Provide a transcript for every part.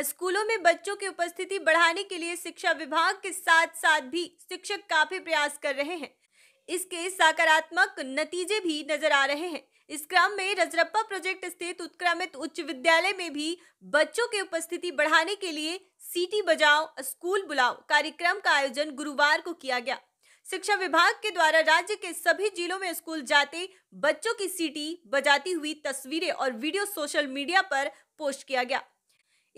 स्कूलों में बच्चों की उपस्थिति बढ़ाने के लिए शिक्षा विभाग के साथ साथ भी शिक्षक काफी प्रयास कर रहे हैं इसके सकारात्मक नतीजे भी नजर आ रहे हैं इस क्रम में रजरप्पा प्रोजेक्ट स्थित उत्क्रमित उच्च विद्यालय में भी बच्चों की उपस्थिति बढ़ाने के लिए सीटी बजाओ स्कूल बुलाओ कार्यक्रम का आयोजन गुरुवार को किया गया शिक्षा विभाग के द्वारा राज्य के सभी जिलों में स्कूल जाते बच्चों की सीटी बजाती हुई तस्वीरें और वीडियो सोशल मीडिया पर पोस्ट किया गया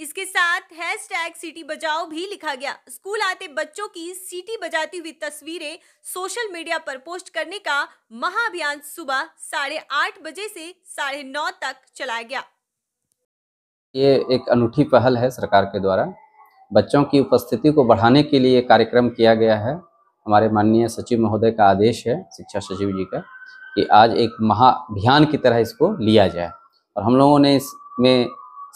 इसके साथ हैशटैग सिटी बजाओ भी लिखा गया स्कूल आते बच्चों की सिटी बजाती हुई तस्वीरें सोशल मीडिया पर पोस्ट करने का महाअभियान सुबह साढ़े आठ बजे से साढ़े नौ तक चलाया गया ये एक अनूठी पहल है सरकार के द्वारा बच्चों की उपस्थिति को बढ़ाने के लिए कार्यक्रम किया गया है हमारे माननीय सचिव महोदय का आदेश है शिक्षा सचिव जी का कि आज एक महाअभियान की तरह इसको लिया जाए और हम लोगों ने इसमें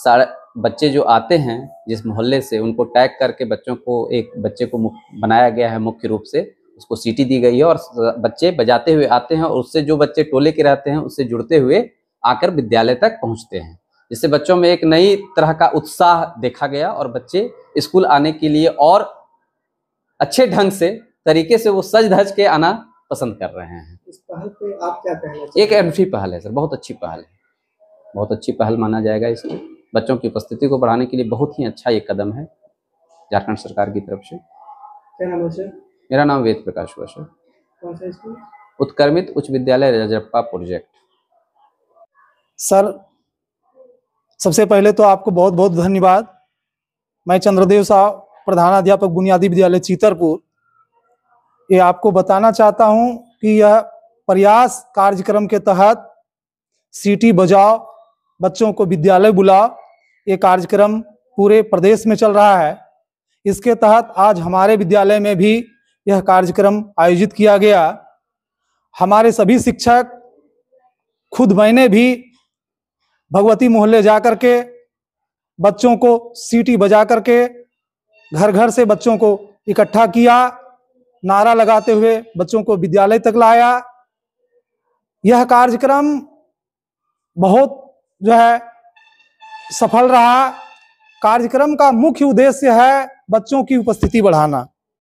साढ़े बच्चे जो आते हैं जिस मोहल्ले से उनको टैग करके बच्चों को एक बच्चे को बनाया गया है मुख्य रूप से उसको सीटी दी गई है और बच्चे बजाते हुए आते हैं और उससे जो बच्चे टोले के रहते हैं उससे जुड़ते हुए आकर विद्यालय तक पहुंचते हैं जिससे बच्चों में एक नई तरह का उत्साह देखा गया और बच्चे स्कूल आने के लिए और अच्छे ढंग से तरीके से वो सज धज के आना पसंद कर रहे हैं इस पहल पे आप क्या एक अनूठी पहल है सर बहुत अच्छी पहल है बहुत अच्छी पहल माना जाएगा इसको बच्चों की उपस्थिति को बढ़ाने के लिए बहुत ही अच्छा ये कदम है झारखंड सरकार की तरफ से क्या नाम है सर मेरा नाम वेद प्रकाश हुआ सर कौन सा उत्कर्मित उच्च विद्यालय रजप्पा प्रोजेक्ट सर सबसे पहले तो आपको बहुत बहुत धन्यवाद मैं चंद्रदेव साहब अध्यापक बुनियादी विद्यालय चीतरपुर ये आपको बताना चाहता हूँ कि यह प्रयास कार्यक्रम के तहत सीटी बजाओ बच्चों को विद्यालय बुला ये कार्यक्रम पूरे प्रदेश में चल रहा है इसके तहत आज हमारे विद्यालय में भी यह कार्यक्रम आयोजित किया गया हमारे सभी शिक्षक खुद मैंने भी भगवती मोहल्ले जा कर के बच्चों को सीटी बजा करके घर घर से बच्चों को इकट्ठा किया नारा लगाते हुए बच्चों को विद्यालय तक लाया यह कार्यक्रम बहुत जो है सफल रहा कार्यक्रम का मुख्य उद्देश्य है बच्चों की उपस्थिति बढ़ाना